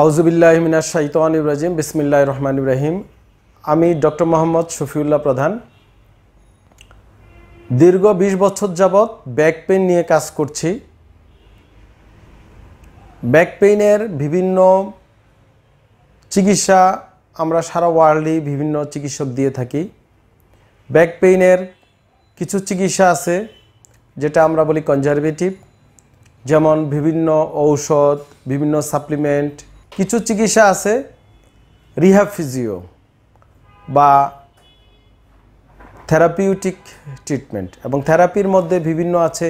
আউজুবিল্লাহমিনা শাইতান ইব্রাহিম বিসমিল্লাহ রহমান ইব্রাহিম আমি ডক্টর মোহাম্মদ শফিউল্লাহ প্রধান দীর্ঘ ২০ বছর যাবৎ ব্যাক পেন নিয়ে কাজ করছি ব্যাক পেইনের বিভিন্ন চিকিৎসা আমরা সারা ওয়ার্ল্ডে বিভিন্ন চিকিৎসক দিয়ে থাকি ব্যাক পেইনের কিছু চিকিৎসা আছে যেটা আমরা বলি কনজারভেটিভ যেমন বিভিন্ন ঔষধ বিভিন্ন সাপ্লিমেন্ট কিছু চিকিৎসা আছে রিহাব ফিজিও বা থেরাপিউটিক ট্রিটমেন্ট এবং থেরাপির মধ্যে বিভিন্ন আছে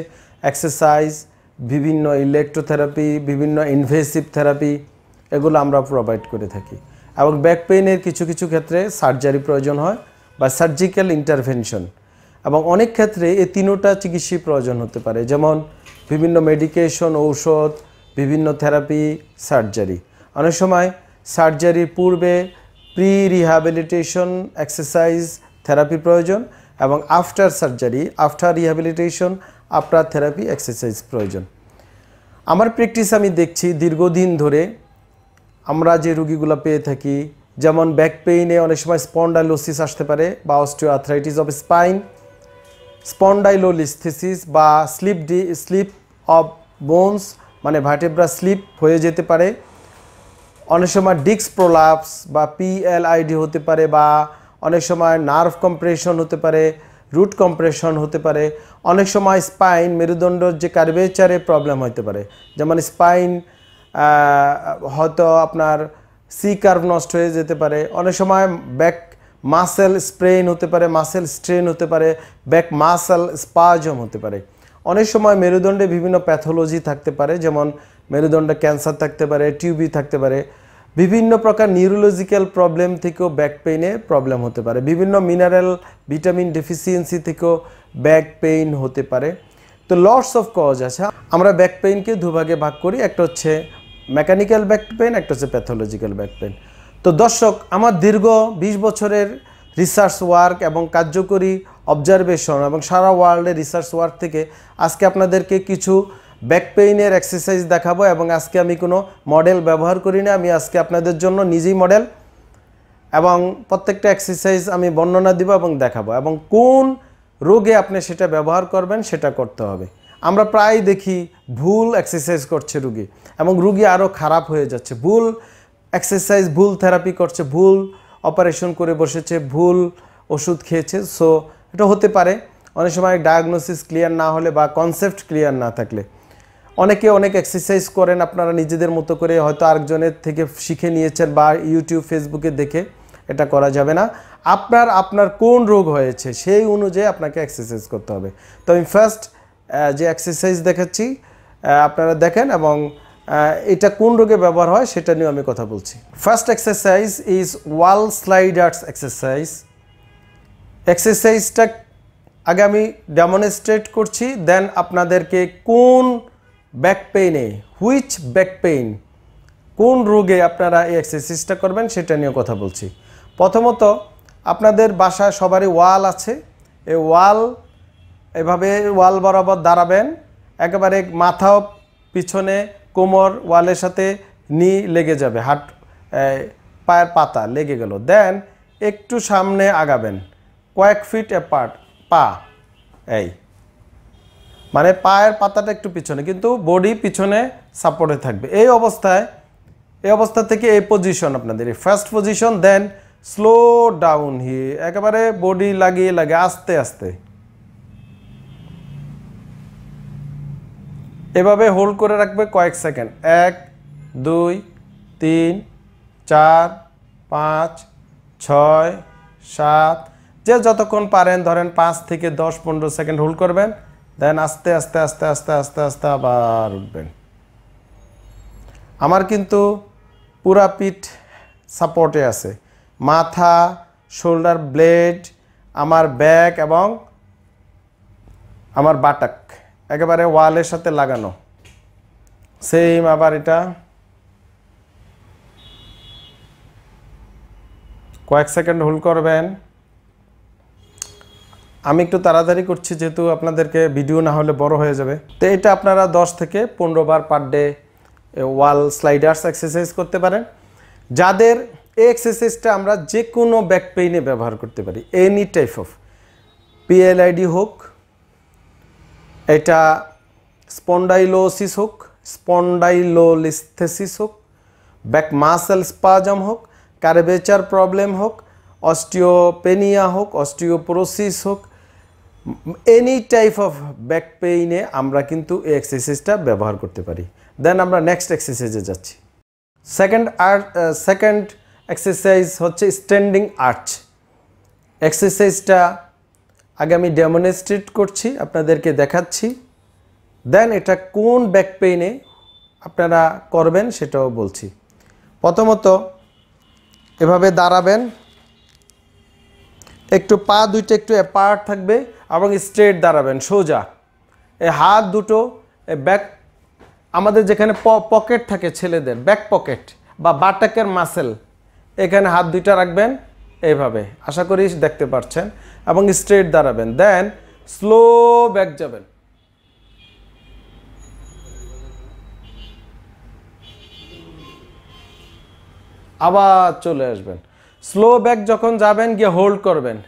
এক্সারসাইজ বিভিন্ন ইলেকট্রোথেরাপি বিভিন্ন ইনভেসিভ থেরাপি এগুলো আমরা প্রোভাইড করে থাকি এবং ব্যাক পেইনের কিছু কিছু ক্ষেত্রে সার্জারি প্রয়োজন হয় বা সার্জিক্যাল ইন্টারভেনশন এবং অনেক ক্ষেত্রে এই তিনোটা চিকিৎসাই প্রয়োজন হতে পারে যেমন বিভিন্ন মেডিকেশন ঔষধ বিভিন্ন থেরাপি সার্জারি অনেক সময় সার্জারির পূর্বে প্রি রিহ্যাবিলিটেশন এক্সারসাইজ থেরাপি প্রয়োজন এবং after surgery after rehabilitation after therapy exercise প্রয়োজন আমার প্র্যাকটিস আমি দেখছি দীর্ঘদিন ধরে আমরা যে রুগীগুলো পেয়ে থাকি যেমন ব্যাক পেইনে অনেক সময় স্পন্ডাইলোসিস আসতে পারে বা osteoarthritis of spine spondylolisthesis বা slip D slip of bones মানে ভাটেব্রা স্লিপ হয়ে যেতে পারে অনেক সময় ডিক্স প্রোলাপস বা পিএলআইডি হতে পারে বা অনেক সময় নার্ভ কম্প্রেশন হতে পারে রুট কম্প্রেশন হতে পারে অনেক সময় স্পাইন মেরুদণ্ডর যে কার্ভেচারে প্রবলেম হতে পারে যেমন স্পাইন হয়তো আপনার সি কার্ভ নষ্ট হয়ে যেতে পারে অনেক সময় ব্যাক মাসেল স্প্রেন হতে পারে মাসেল স্ট্রেন হতে পারে ব্যাক মাসেল স্পাজম হতে পারে অনেক সময় মেরুদণ্ডে বিভিন্ন প্যাথোলজি থাকতে পারে যেমন মেরুদণ্ডে ক্যান্সার থাকতে পারে টিউবি থাকতে পারে বিভিন্ন প্রকার নিউরোলজিক্যাল প্রবলেম থেকেও ব্যাক পেইনে প্রবলেম হতে পারে বিভিন্ন মিনারেল ভিটামিন ডেফিসিয়েন্সি থেকেও ব্যাক পেইন হতে পারে তো লটস অফ কজ আছে আমরা ব্যাক পেইনকে দুভাগে ভাগ করি একটা হচ্ছে মেকানিক্যাল ব্যাক পেইন একটা হচ্ছে প্যাথোলজিক্যাল ব্যাক পেইন তো দর্শক আমার দীর্ঘ ২০ বছরের রিসার্চ ওয়ার্ক এবং কার্যকরী অবজারভেশন এবং সারা ওয়ার্ল্ডে রিসার্চ ওয়ার্ক থেকে আজকে আপনাদেরকে কিছু ব্যাক পেইনের এক্সারসাইজ দেখাবো এবং আজকে আমি কোনো মডেল ব্যবহার করি না আমি আজকে আপনাদের জন্য নিজেই মডেল এবং প্রত্যেকটা এক্সারসাইজ আমি বর্ণনা দিব এবং দেখাবো এবং কোন রোগে আপনি সেটা ব্যবহার করবেন সেটা করতে হবে আমরা প্রায় দেখি ভুল এক্সারসাইজ করছে রুগী এবং রুগী আরও খারাপ হয়ে যাচ্ছে ভুল এক্সারসাইজ ভুল থেরাপি করছে ভুল অপারেশন করে বসেছে ভুল ওষুধ খেয়েছে সো এটা হতে পারে অনেক সময় ডায়াগনোসিস ক্লিয়ার না হলে বা কনসেপ্ট ক্লিয়ার না থাকলে অনেকে অনেক এক্সারসাইজ করেন আপনারা নিজেদের মতো করে হয়তো আরেকজনের থেকে শিখে নিয়েছেন বা ইউটিউব ফেসবুকে দেখে এটা করা যাবে না আপনার আপনার কোন রোগ হয়েছে সেই অনুযায়ী আপনাকে এক্সারসাইজ করতে হবে তো আমি ফার্স্ট যে এক্সারসাইজ দেখাচ্ছি আপনারা দেখেন এবং এটা কোন রোগে ব্যবহার হয় সেটা নিয়ে আমি কথা বলছি first exercise is wall sliders exercise এক্সারসাইজটা আগে আমি ডেমনস্ট্রেট করছি দেন আপনাদেরকে কোন ব্যাক পেইনে হুইচ ব্যাক পেইন কোন রোগে আপনারা এই এক্সারসাইজটা করবেন সেটা নিয়ে কথা বলছি প্রথমত আপনাদের বাসায় সবারই ওয়াল আছে এই ওয়াল এভাবে ওয়াল বরাবর দাঁড়াবেন একেবারে মাথাও পিছনে কোমর ওয়ালের সাথে নি লেগে যাবে হাট পায়ের পাতা লেগে গেল দেন একটু সামনে আগাবেন কয়েক ফিট অ্যাপার্ট পা এই মানে পায়ের পাতাটা একটু পিছনে কিন্তু বডি পিছনে সাপোর্টে থাকবে এই অবস্থায় এই অবস্থা থেকে এই পজিশন আপনাদের first position then slow down হি একেবারে বডি লাগিয়ে লাগে আস্তে আস্তে এভাবে হোল্ড করে রাখবে কয়েক সেকেন্ড এক দুই তিন চার পাঁচ ছয় সাত যে যতক্ষণ পারেন ধরেন পাঁচ থেকে দশ পনেরো সেকেন্ড হোল্ড করবেন দেন আস্তে আস্তে আস্তে আস্তে আস্তে আস্তে আবার উঠবেন আমার কিন্তু পুরা পিঠ সাপোর্টে আছে মাথা শোল্ডার ব্লেড আমার ব্যাক এবং আমার বাটাক একেবারে ওয়ালের সাথে লাগানো সেম আবার এটা কয়েক সেকেন্ড হোল্ড করবেন আমি একটু তাড়াতাড়ি করছি যেহেতু আপনাদেরকে ভিডিও না হলে বড় হয়ে যাবে তো এটা আপনারা 10 থেকে পনেরো বার per day wall sliders exercise করতে পারেন যাদের এই এক্সারসাইজটা আমরা যে কোনো ব্যাক পেইনে ব্যবহার করতে পারি এনি টাইপ অফ পিএলআইডি হোক এটা স্পন্ডাইলোসিস হোক স্পন্ডাইলোলিস্থেসিস হোক ব্যাক মাসেল স্পাজম হোক কার্ভেচার প্রবলেম হোক অস্টিওপেনিয়া হোক অস্টিওপোরোসিস হোক এনি টাইপ অফ ব্যাক পেইনে আমরা কিন্তু এই এক্সারসাইজটা ব্যবহার করতে পারি দেন আমরা নেক্সট এক্সারসাইজে যাচ্ছি সেকেন্ড আর্ট সেকেন্ড এক্সারসাইজ হচ্ছে স্ট্যান্ডিং আর্চ এক্সারসাইজটা আগে আমি ডেমনস্ট্রেট করছি আপনাদেরকে দেখাচ্ছি দেন এটা কোন ব্যাক পেইনে আপনারা করবেন সেটাও বলছি প্রথমত এভাবে দাঁড়াবেন একটু পা দুইটা একটু অ্যাপার্ট থাকবে এবং স্ট্রেট দাঁড়াবেন সোজা এই হাত দুটো ব্যাক আমাদের যেখানে পকেট থাকে ছেলেদের ব্যাক পকেট বা বাটাকের মাসেল এখানে হাত দুইটা রাখবেন এইভাবে আশা করি দেখতে পাচ্ছেন এবং স্ট্রেট দাঁড়াবেন দেন স্লো ব্যাক যাবেন আবার চলে আসবেন স্লো ব্যাক যখন যাবেন গিয়ে হোল্ড করবেন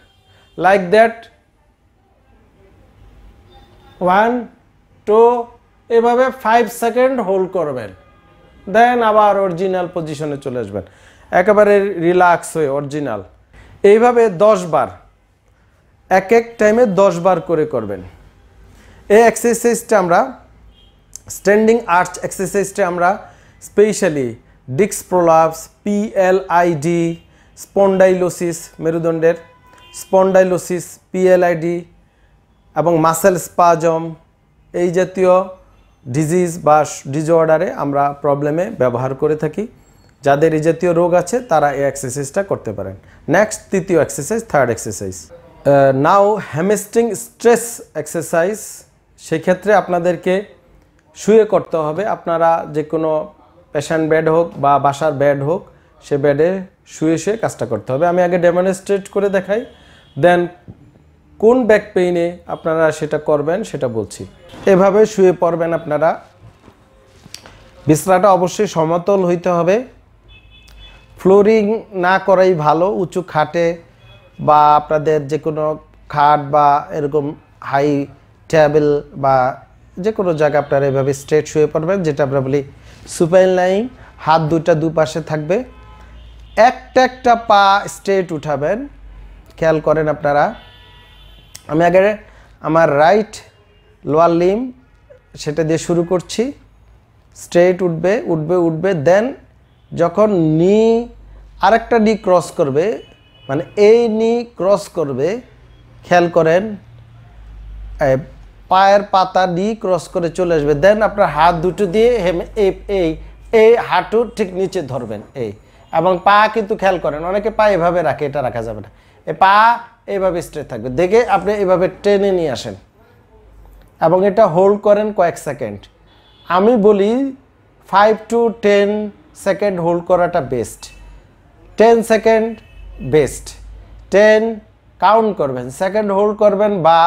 লাইক দ্যাট ওয়ান টু এভাবে ফাইভ সেকেন্ড হোল্ড করবেন দেন আবার অরিজিনাল পজিশনে চলে আসবেন একেবারে রিল্যাক্স হয়ে অরিজিনাল এইভাবে দশ বার এক এক টাইমে দশ বার করে করবেন এই এক্সারসাইজটা আমরা স্ট্যান্ডিং আর্চ এক্সারসাইজটা আমরা স্পেশালি ডিক্স প্রোলাপস পিএলআইডি স্পন্ডাইলোসিস মেরুদণ্ডের স্পন্ডাইলোসিস পিএলআইডি এবং মাসেল স্পাজম এই জাতীয় ডিজিজ বা ডিজঅর্ডারে আমরা প্রবলেমে ব্যবহার করে থাকি যাদের এই জাতীয় রোগ আছে তারা এই এক্সারসাইজটা করতে পারেন নেক্সট তৃতীয় exercise third exercise now hamstring stretch exercise সেক্ষেত্রে আপনাদেরকে শুয়ে করতে হবে আপনারা যে কোনো পেশেন্ট বেড হোক বা বাসার বেড হোক সে বেডে শুয়ে শুয়ে কাজটা করতে হবে আমি আগে ডেমনস্ট্রেট করে দেখাই দেন কোন ব্যাক পেইনে আপনারা সেটা করবেন সেটা বলছি এভাবে শুয়ে পড়বেন আপনারা বিছনাটা অবশ্যই সমতল হইতে হবে ফ্লোরিং না করাই ভালো উঁচু খাটে বা আপনাদের যে কোনো খাট বা এরকম হাই টেবিল বা যে কোনো জায়গায় আপনারা এভাবে স্ট্রেট শুয়ে পড়বেন যেটা আমরা বলি সুপাইন লাইন হাত দুইটা দুপাশে থাকবে একটা একটা পা স্ট্রেট উঠাবেন খেয়াল করেন আপনারা আমি আগে আমার রাইট লোয়ার লিম সেটা দিয়ে শুরু করছি স্ট্রেট উঠবে উঠবে উঠবে দেন যখন নি আরেকটা ডি ক্রস করবে মানে এই নি ক্রস করবে খেয়াল করেন পায়ের পাতা ডি ক্রস করে চলে আসবে দেন আপনার হাত দুটো দিয়ে হেম এই এই হাঁটু ঠিক নিচে ধরবেন এই এবং পা কিন্তু খেয়াল করেন অনেকে পা এভাবে রাখে এটা রাখা যাবে না এ পা এভাবে স্ট্রেট থাকবে দেখে আপনি এভাবে টেনে নিয়ে আসেন এবং এটা হোল্ড করেন কয়েক সেকেন্ড আমি বলি five to ten second hold করাটা best ten second best ten count করবেন সেকেন্ড হোল্ড করবেন বা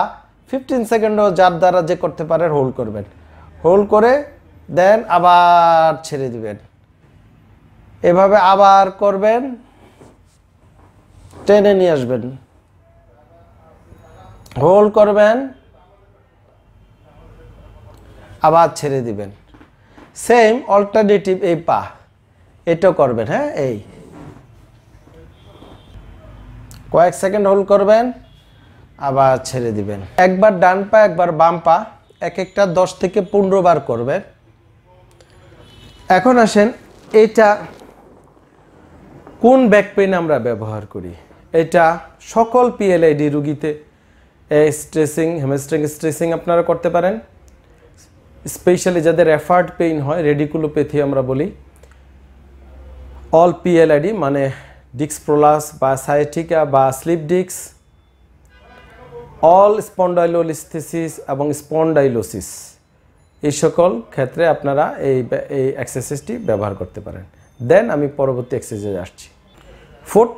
ফিফটিন সেকেন্ডও যার দ্বারা যে করতে পারেন হোল্ড করবেন হোল্ড করে দেন আবার ছেড়ে দিবেন এভাবে আবার করবেন টেনে নিয়ে আসবেন হোল্ড করবেন আবার ছেড়ে দিবেন সেম অল্টারনেটিভ এই পা এটা করবেন হ্যাঁ এই কয়েক সেকেন্ড হোল্ড করবেন আবার ছেড়ে দিবেন একবার ডান পা একবার বাম পা এক একটা দশ থেকে পনেরো বার করবেন এখন আসেন এটা কোন ব্যাক পেন আমরা ব্যবহার করি এটা সকল পিএলআইডি রুগীতে স্ট্রেসিং হেমস্ট্রিং স্ট্রেসিং আপনারা করতে পারেন স্পেশালি যাদের রেফার্ড পেইন হয় রেডিকুলোপ্যাথি আমরা বলি অল পিএলআইডি মানে ডিক্স প্রোলাস বা সাইটিকা বা স্লিপ ডিক্স অল স্পন্ডাইলোলিস্থিসিস এবং স্পন্ডাইলোসিস এই সকল ক্ষেত্রে আপনারা এই এই এক্সারসাইজটি ব্যবহার করতে পারেন দেন আমি পরবর্তী এক্সারসাইজে আসছি ফোর্থ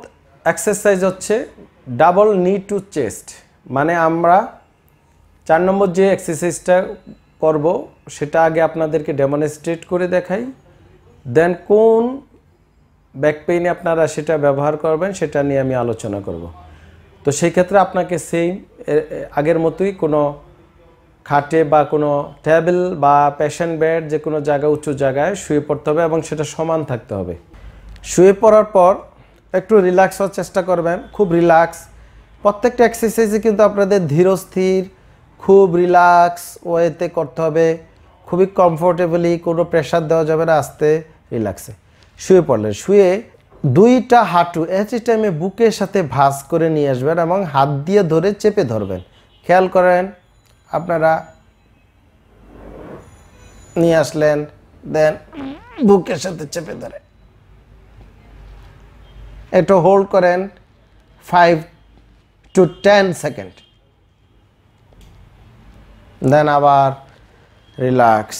এক্সারসাইজ হচ্ছে ডাবল নি টু চেস্ট মানে আমরা চার নম্বর যে এক্সারসাইজটা করব সেটা আগে আপনাদেরকে ডেমনস্ট্রেট করে দেখাই দেন কোন ব্যাক পেইনে আপনারা সেটা ব্যবহার করবেন সেটা নিয়ে আমি আলোচনা করব তো সেই ক্ষেত্রে আপনাকে সেই আগের মতোই কোনো খাটে বা কোনো টেবিল বা পেশেন্ট বেড যে কোনো জায়গা উঁচু জায়গায় শুয়ে পড়তে হবে এবং সেটা সমান থাকতে হবে শুয়ে পড়ার পর একটু রিল্যাক্স হওয়ার চেষ্টা করবেন খুব রিল্যাক্স প্রত্যেকটা এক্সারসাইজে কিন্তু আপনাদের ধীরস্থির খুব রিল্যাক্স ওয়েতে করতে হবে খুবই কমফোর্টেবলি কোনো প্রেশার দেওয়া যাবে না আস্তে রিল্যাক্সে শুয়ে পড়লেন শুয়ে দুইটা হাঁটু এটি টাইমে বুকের সাথে ভাঁজ করে নিয়ে আসবেন এবং হাত দিয়ে ধরে চেপে ধরবেন খেয়াল করেন আপনারা নিয়ে আসলেন দেন বুকের সাথে চেপে ধরে এটা হোল্ড করেন ফাইভ to 10 second দেন আবার রিল্যাক্স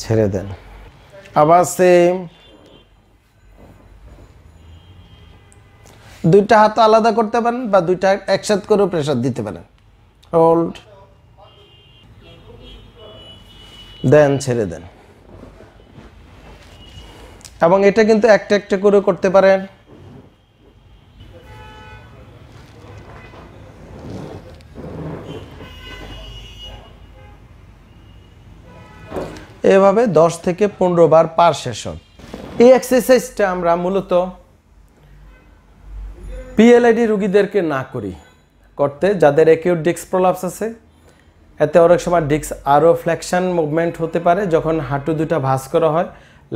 ছেড়ে দেন আবার সেম দুইটা হাত আলাদা করতে পারেন বা দুইটা একসাথ করেও প্রেশার দিতে পারেন হোল্ড দেন ছেড়ে দেন এবং এটা কিন্তু একটা একটা করে করতে পারেন এভাবে 10 থেকে পনেরো বার পার সেশন এই এক্সারসাইজটা আমরা মূলত পিএলআইডি রুগীদেরকে না করি করতে যাদের একিউট ডিস্ক প্রলাপস আছে এতে অনেক সময় ডিস্ক আরও ফ্ল্যাকশান মুভমেন্ট হতে পারে যখন হাঁটু দুটা ভাস করা হয়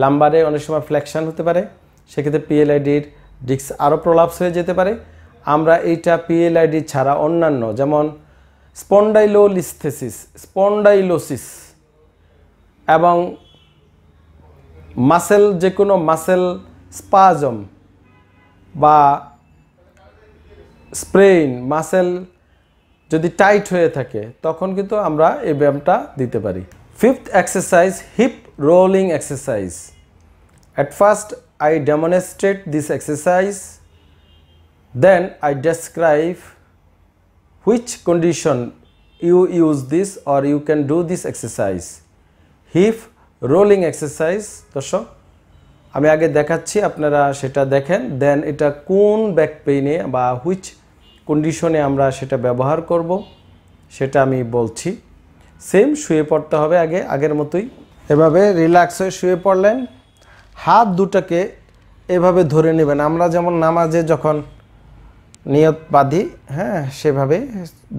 লাম্বারে অনেক সময় ফ্ল্যাকশান হতে পারে সেক্ষেত্রে পিএলআইডির ডিস্ক আরও প্রলাপস হয়ে যেতে পারে আমরা এইটা পিএলআইডি ছাড়া অন্যান্য যেমন স্পন্ডাইলোলিস্থেসিস স্পন্ডাইলোসিস এবং মাসেল যে কোনো মাসেল স্পাজম বা স্প্রেইন মাসেল যদি টাইট হয়ে থাকে তখন কিন্তু আমরা এই ব্যায়ামটা দিতে পারি fifth exercise hip rolling exercise at first I demonstrate this exercise then I describe which condition you use this or you can do this exercise hip rolling exercise দর্শক আমি আগে দেখাচ্ছি আপনারা সেটা দেখেন দেন এটা কোন ব্যাক পেইনে বা হুইচ কন্ডিশনে আমরা সেটা ব্যবহার করব সেটা আমি বলছি সেম শুয়ে পড়তে হবে আগে আগের মতোই এভাবে রিল্যাক্স হয়ে শুয়ে পড়লেন হাত দুটাকে এভাবে ধরে নেবেন আমরা যেমন নামাজে যখন নিয়ত বাঁধি হ্যাঁ সেভাবে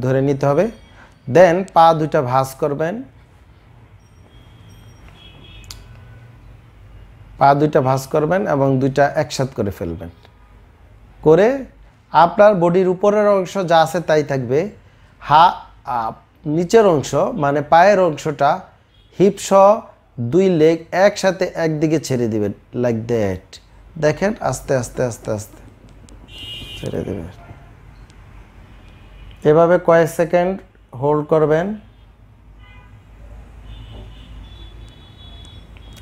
ধরে নিতে হবে দেন পা দুটা ভাঁজ করবেন পা দুইটা ভাঁজ করবেন এবং দুইটা একসাথ করে ফেলবেন করে আপনার বডির উপরের অংশ যা আছে তাই থাকবে হা নিচের অংশ মানে পায়ের অংশটা হিপস দুই লেগ একসাথে একদিকে ছেড়ে দিবেন লাইক দ্যাট দেখেন আস্তে আস্তে আস্তে আস্তে ছেড়ে দেবেন এভাবে কয়েক সেকেন্ড হোল্ড করবেন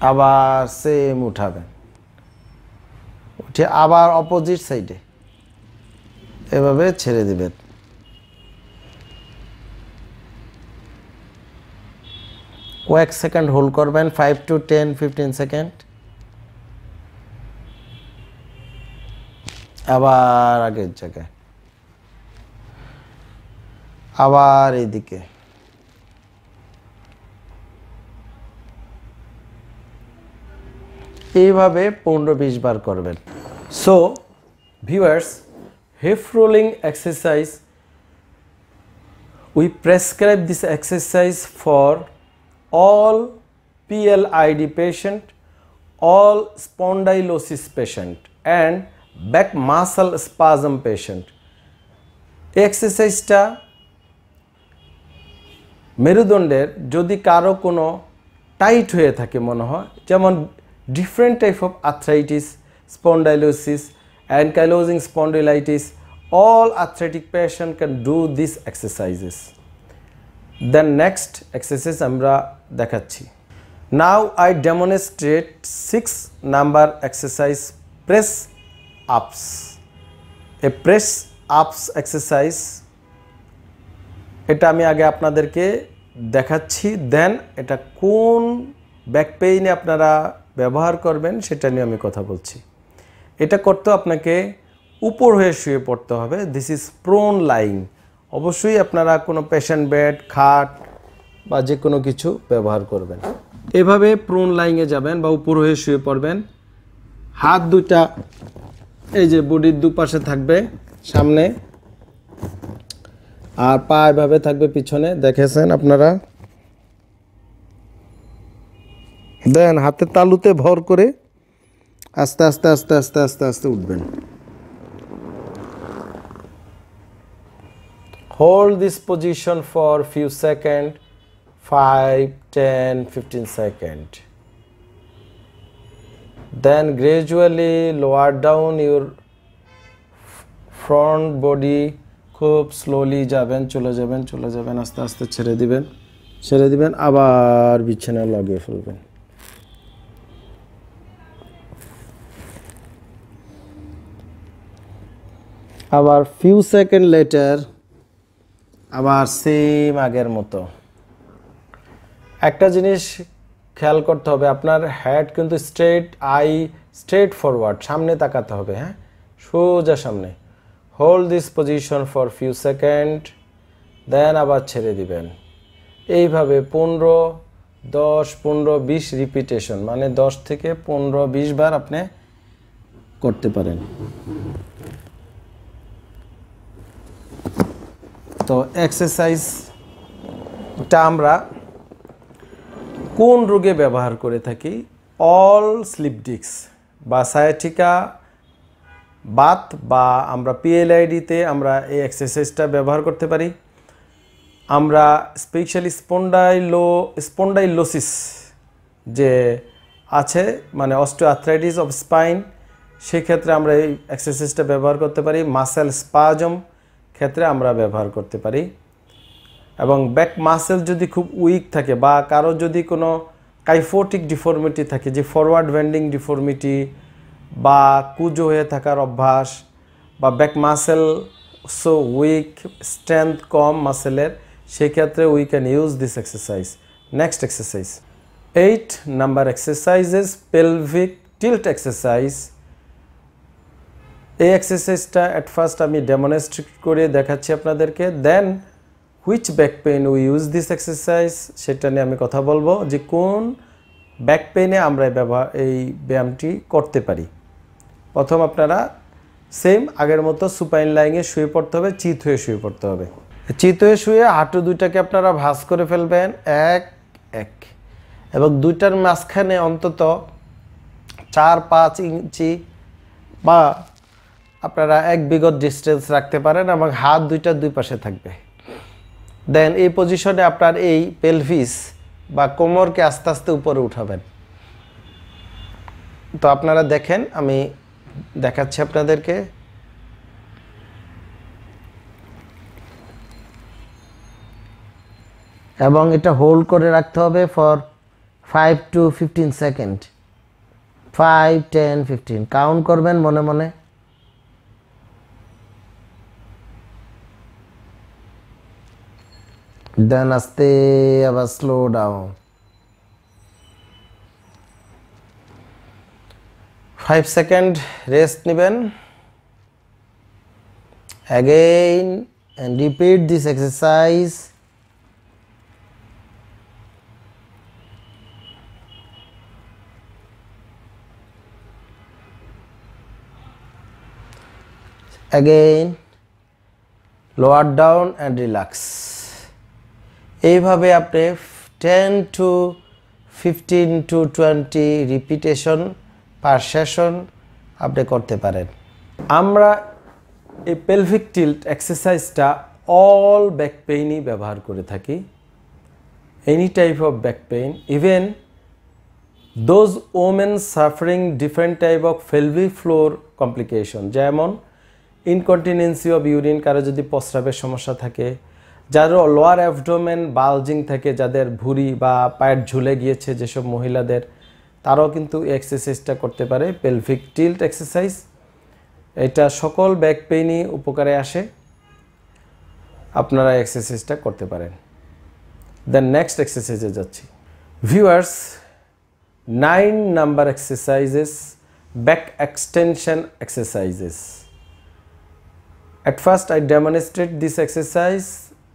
আবার সেম উঠাবেন উঠে আবার অপোজিট সাইডে এভাবে ছেড়ে দেবেন কয়েক সেকেন্ড হোল্ড করবেন five to ten fifteen second আবার আগের জায়গায় আবার এদিকে এইভাবে পনেরো বিশ বার করবেন so viewers rolling exercise we prescribe this exercise for all PLID patient all spondylosis patient and back muscle spasm patient এই এক্সারসাইজটা মেরুদণ্ডের যদি কারো কোনো টাইট হয়ে থাকে মনে হয় যেমন different type of arthritis, spondylosis, ankylosing spondylitis, all arthritic patient can do these exercises. Then next exercise amra দেখাচ্ছি Now I demonstrate six number exercise press ups. A press ups exercise এটা আমি আগে আপনাদেরকে দেখাচ্ছি দেন এটা কোন ব্যাক পেইনে আপনারা ব্যবহার করবেন সেটা নিয়ে আমি কথা বলছি এটা করতে আপনাকে উপর হয়ে শুয়ে পড়তে হবে দিস ইজ প্রোন লাইং অবশ্যই আপনারা কোনো পেশেন্ট বেড খাট বা যে কোনো কিছু ব্যবহার করবেন এভাবে প্রোন লাইংয়ে যাবেন বা উপর হয়ে শুয়ে পড়বেন হাত দুটা এই যে বডির দুপাশে থাকবে সামনে আর পা এভাবে থাকবে পিছনে দেখেছেন আপনারা দেন হাতের তালুতে ভর করে আস্তে আস্তে আস্তে আস্তে আস্তে আস্তে উঠবেন hold this position for few second five ten fifteen second then gradually lower down your front body খুব স্লোলি যাবেন চলে যাবেন চলে যাবেন আস্তে আস্তে ছেড়ে দিবেন ছেড়ে দিবেন আবার বিছানা লাগিয়ে ফেলবেন আবার ফিউ সেকেন্ড লেটার আবার সেম আগের মতো একটা জিনিস খেয়াল করতে হবে আপনার হ্যাড কিন্তু স্ট্রেট আই স্ট্রেট ফরওয়ার্ড সামনে তাকাতে হবে হ্যাঁ সোজা সামনে hold this position for few second then আবার ছেড়ে দিবেন এইভাবে পনেরো দশ পনেরো বিশ রিপিটেশন মানে দশ থেকে পনেরো বিশ বার আপনি করতে পারেন তো এক্সারসাইজটা আমরা কোন রোগে ব্যবহার করে থাকি অল স্লিপ ডিক্স বা সায়াটিকা বাত বা আমরা পিএলআইডিতে আমরা এই এক্সারসাইজটা ব্যবহার করতে পারি আমরা স্পেশালি স্পন্ডাইলো স্পন্ডাইলোসিস যে আছে মানে অস্টোআথ্রাইটিস অফ স্পাইন সেক্ষেত্রে আমরা এই এক্সারসাইজটা ব্যবহার করতে পারি মাসেল স্পাজম ক্ষেত্রে আমরা ব্যবহার করতে পারি এবং ব্যাক মাসেল যদি খুব উইক থাকে বা কারো যদি কোনো কাইফোটিক ডিফর্মিটি থাকে যে ফরওয়ার্ড ভেন্ডিং ডিফর্মিটি বা কুজো হয়ে থাকার অভ্যাস বা back muscle so weak strength কম মাসেলের সেক্ষেত্রে we can use this exercise next exercise eight number exercises pelvic tilt exercise এই এক্সারসাইজটা অ্যাট ফার্স্ট আমি ডেমনস্ট্রেট করে দেখাচ্ছি আপনাদেরকে then which back pain we use this exercise সেটা নিয়ে আমি কথা বলবো যে কোন ব্যাক পেইনে আমরা ব্যবহার এই ব্যায়ামটি করতে পারি প্রথম আপনারা সেম আগের মতো সুপাইন লাইনে শুয়ে পড়তে হবে চিত হয়ে শুয়ে পড়তে হবে চিত হয়ে শুয়ে হাঁটু দুইটাকে আপনারা ভাস করে ফেলবেন এক এক এবং দুইটার মাঝখানে অন্তত চার পাঁচ ইঞ্চি বা আপনারা এক বিগত ডিস্টেন্স রাখতে পারেন এবং হাত দুইটা দুই পাশে থাকবে দেন এই পজিশনে আপনার এই পেলভিস বা কোমরকে আস্তে আস্তে উপরে উঠাবেন তো আপনারা দেখেন আমি দেখাচ্ছি আপনাদেরকে এবং এটা হোল্ড করে রাখতে হবে for five to fifteen second five ten fifteen count করবেন মনে মনে Then stay a slow down. 5 second rest niben. Again and repeat this exercise. Again lower down and relax. এইভাবে আপনি ten to fifteen to twenty repetition per session আপনি করতে পারেন আমরা এই পেলভিক টিল্ট এক্সারসাইজটা অল ব্যাক পেইনই ব্যবহার করে থাকি any type of back pain even those women suffering different type of pelvic floor complication যেমন ইনকন্টিনেন্সি অফ ইউরিন কারো যদি প্রস্রাবের সমস্যা থাকে যার লোয়ার অ্যাভডোমেন বালজিং থেকে যাদের ভুঁড়ি বা পায়ের ঝুলে গিয়েছে যেসব মহিলাদের তারাও কিন্তু এক্সারসাইজটা করতে পারে পেলভিক টিল্ট এক্সারসাইজ এটা সকল ব্যাক পেইনই উপকারে আসে আপনারা এক্সারসাইজটা করতে পারেন দেন নেক্সট এক্সারসাইজে যাচ্ছি viewers nine number exercises back extension exercises at first I demonstrate this exercise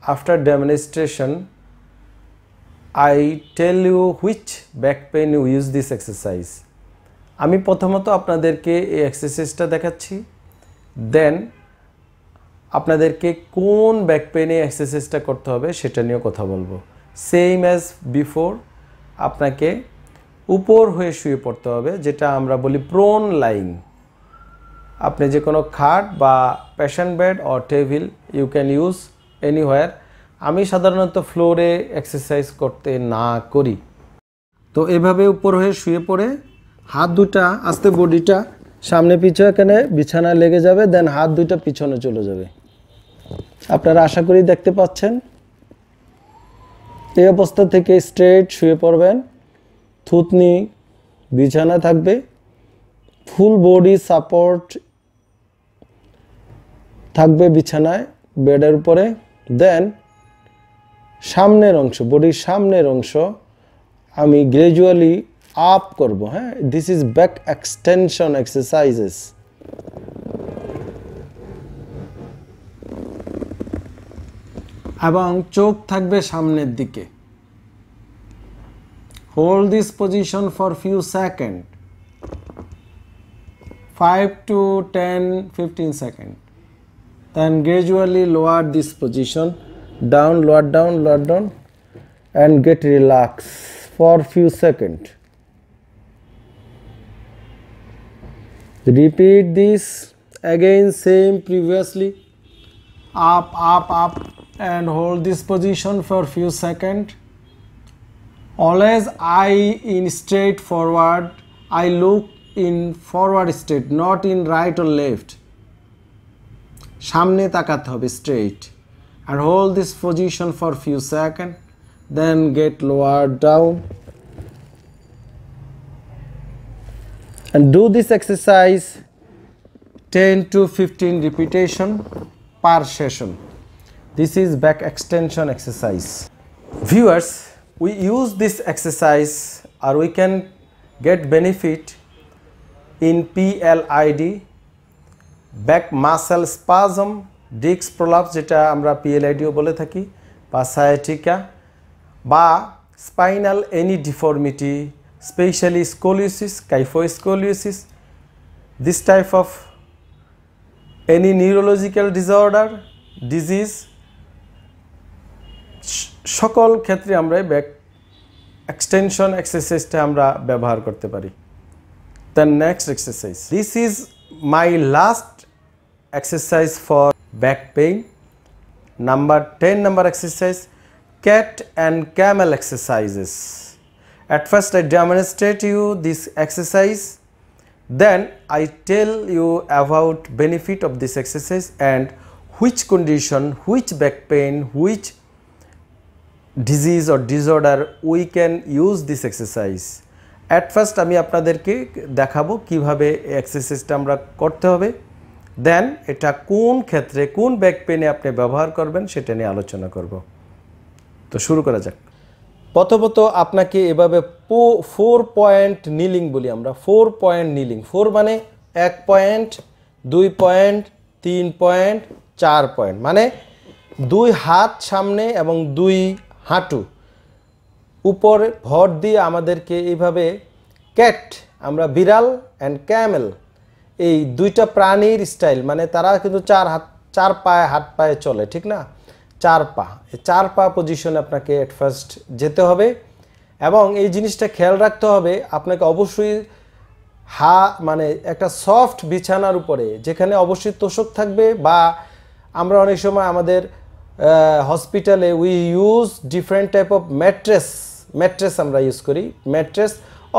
after demonstration I tell you which back pain you use this exercise আমি প্রথমত আপনাদেরকে এই এক্সারসাইজটা দেখাচ্ছি দেন আপনাদেরকে কোন ব্যাক পেনে এক্সারসাইজটা করতে হবে সেটা নিয়েও কথা বলবো সেম অ্যাজ বিফোর আপনাকে উপর হয়ে শুয়ে পড়তে হবে যেটা আমরা বলি প্রোন লাইন আপনি যে কোনো খাট বা প্যাশন bed or table you can use anywhere আমি সাধারণত ফ্লোরে এক্সারসাইজ করতে না করি তো এভাবে উপর হয়ে শুয়ে পড়ে হাত দুটা আস্তে বডিটা সামনে পিছু এখানে বিছানা লেগে যাবে দেন হাত দুটা পিছনে চলে যাবে আপনারা আশা করি দেখতে পাচ্ছেন এই অবস্থা থেকে স্ট্রেট শুয়ে পড়বেন থুতনি বিছানা থাকবে ফুল বডি সাপোর্ট থাকবে বিছানায় বেডের উপরে দেন সামনের অংশ বডির সামনের অংশ আমি গ্রাজুয়ালি আপ করব হ্যাঁ this is back extension exercises এবং চোখ থাকবে সামনের দিকে hold this position for few second five to ten fifteen second then gradually lower this position down lower down lower down and get relaxed for few seconds repeat this again same previously up up up and hold this position for few seconds always i in straight forward i look in forward state not in right or left সামনে তাকাতে হবে straight আর hold this position for few second then get lower down and do this exercise 10 to 15 repetition per session this is back extension exercise viewers we use this exercise or we can get benefit in PLID back muscle spasm ডিক্স prolapse যেটা আমরা পিএলআইডিও বলে থাকি বা sciatica বা spinal any deformity specially scoliosis kyphoscoliosis this type of any neurological disorder disease সকল ক্ষেত্রে আমরা ব্যাক এক্সটেনশন এক্সারসাইজটা আমরা ব্যবহার করতে পারি the next exercise this is my last exercise for back pain. Number 10 number exercise cat and camel exercises. At first I demonstrate you this exercise then I tell you about benefit of this exercise and which condition, which back pain, which disease or disorder we can use this exercise. at at first আমি আপনাদেরকে দেখাবো কিভাবে এক্সারসাইজটা আমরা করতে হবে দেন এটা কোন ক্ষেত্রে কোন ব্যাক পেনে আপনি ব্যবহার করবেন সেটা নিয়ে আলোচনা করব তো শুরু করা যাক প্রথমত আপনাকে এভাবে পো ফোর পয়েন্ট নিলিং বলি আমরা ফোর পয়েন্ট নিলিং ফোর মানে এক পয়েন্ট দুই পয়েন্ট তিন পয়েন্ট চার পয়েন্ট মানে দুই হাত সামনে এবং দুই হাঁটু উপর ভর দিয়ে আমাদেরকে এইভাবে ক্যাট আমরা বিড়াল অ্যান্ড ক্যামেল এই দুইটা প্রাণীর স্টাইল মানে তারা কিন্তু চার হাত চার পায়ে হাত পায়ে চলে ঠিক না চার পা এই চার পা পজিশনে আপনাকে অ্যাট ফার্স্ট যেতে হবে এবং এই জিনিসটা খেয়াল রাখতে হবে আপনাকে অবশ্যই হা মানে একটা সফট বিছানার উপরে যেখানে অবশ্যই তোষক থাকবে বা আমরা অনেক সময় আমাদের হসপিটালে we use different type of mattress mattress আমরা ইউজ করি ম্যাট্রেস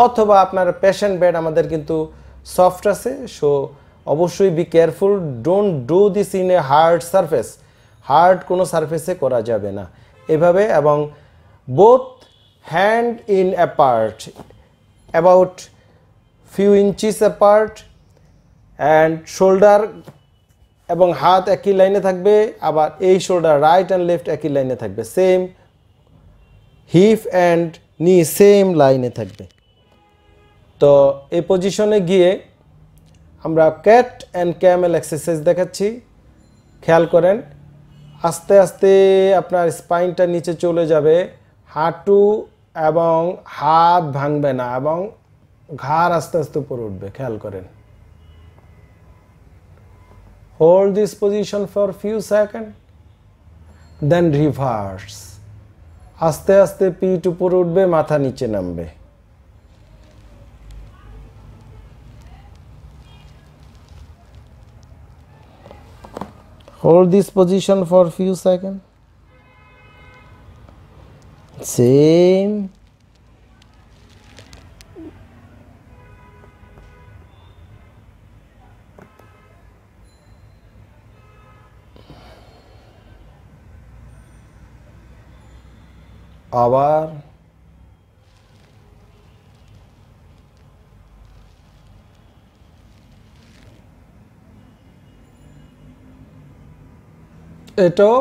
অথবা আপনার পেশেন্ট বেড আমাদের কিন্তু সফট আছে সো অবশ্যই be careful don't do this in a hard surface hard কোনো সারফেসে করা যাবে না এভাবে এবং both hand in apart about few inches apart and shoulder এবং হাত একই লাইনে থাকবে আবার এই শোল্ডার রাইট অ্যান্ড লেফট একই লাইনে থাকবে same hip and knee same লাইনে থাকবে তো এই পজিশনে গিয়ে আমরা ক্যাট অ্যান্ড ক্যামেল এক্সারসাইজ দেখাচ্ছি খেয়াল করেন আস্তে আস্তে আপনার স্পাইনটা নিচে চলে যাবে হাঁটু এবং হাত ভাঙবে না এবং ঘাড় আস্তে আস্তে উপরে উঠবে খেয়াল করেন hold this position for few second then reverse আস্তে আস্তে পিঠ উপরে উঠবে মাথা নিচে নামবে hold this position for few seconds same our এটাও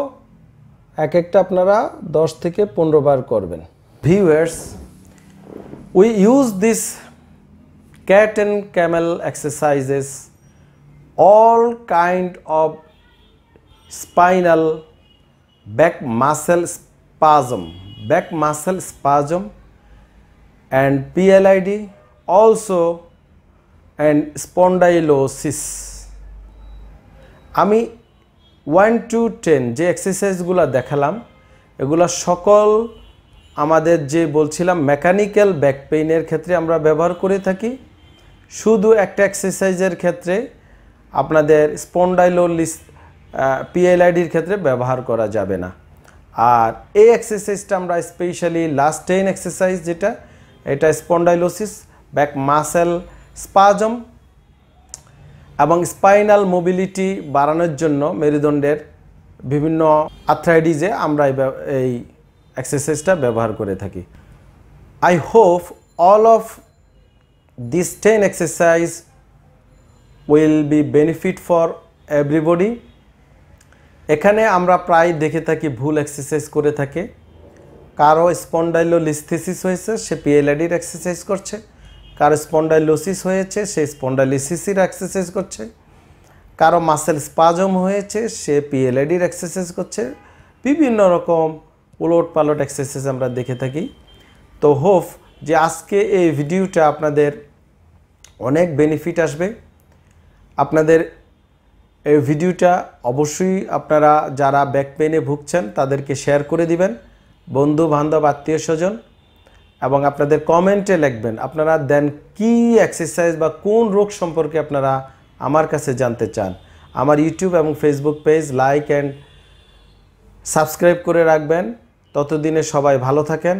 এক একটা আপনারা দশ থেকে পনেরো বার করবেন viewers we use this cat and camel exercises all kind of spinal back muscle spasm back muscle spasm and PLID also and spondylosis আমি ওয়ান টু টেন যে এক্সারসাইজগুলো দেখালাম এগুলো সকল আমাদের যে বলছিলাম মেকানিক্যাল ব্যাক পেইনের ক্ষেত্রে আমরা ব্যবহার করে থাকি শুধু একটা এক্সারসাইজের ক্ষেত্রে আপনাদের স্পন্ডাইলোলিস পিএলআইডির ক্ষেত্রে ব্যবহার করা যাবে না আর এই এক্সারসাইজটা আমরা স্পেশালি লাস্ট টেন এক্সারসাইজ যেটা এটা স্পন্ডাইলোসিস ব্যাক মাসেল স্পাজম এবং স্পাইনাল মোবিলিটি বাড়ানোর জন্য মেরুদণ্ডের বিভিন্ন আর্থ্রাইডিজে আমরা এই এক্সারসাইজটা ব্যবহার করে থাকি I hope all of this ten exercise will be benefit for everybody এখানে আমরা প্রায় দেখে থাকি ভুল এক্সারসাইজ করে থাকে কারো স্পন্ডাইলোলিস্থেসিস হয়েছে সে পিএলআডির এক্সারসাইজ করছে কারো স্পন্ডাইলোসিস হয়েছে সে স্পন্ডাইলিসিসির এক্সারসাইজ করছে কারো মাসেল স্পাজম হয়েছে সে পিএলএডির এক্সারসাইজ করছে বিভিন্ন রকম উলট পালট এক্সারসাইজ আমরা দেখে থাকি তো হোপ যে আজকে এই ভিডিওটা আপনাদের অনেক বেনিফিট আসবে আপনাদের এই ভিডিওটা অবশ্যই আপনারা যারা ব্যাক পেনে ভুগছেন তাদেরকে শেয়ার করে দিবেন বন্ধু বান্ধব আত্মীয় স্বজন এবং আপনাদের কমেন্টে লিখবেন আপনারা দেন কি এক্সারসাইজ বা কোন রোগ সম্পর্কে আপনারা আমার কাছে জানতে চান আমার ইউটিউব এবং Facebook page like and subscribe করে রাখবেন ততদিনে সবাই ভালো থাকেন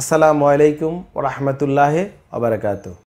আসসালামু আলাইকুম ও রহমতুল্লাহ আবরকাতু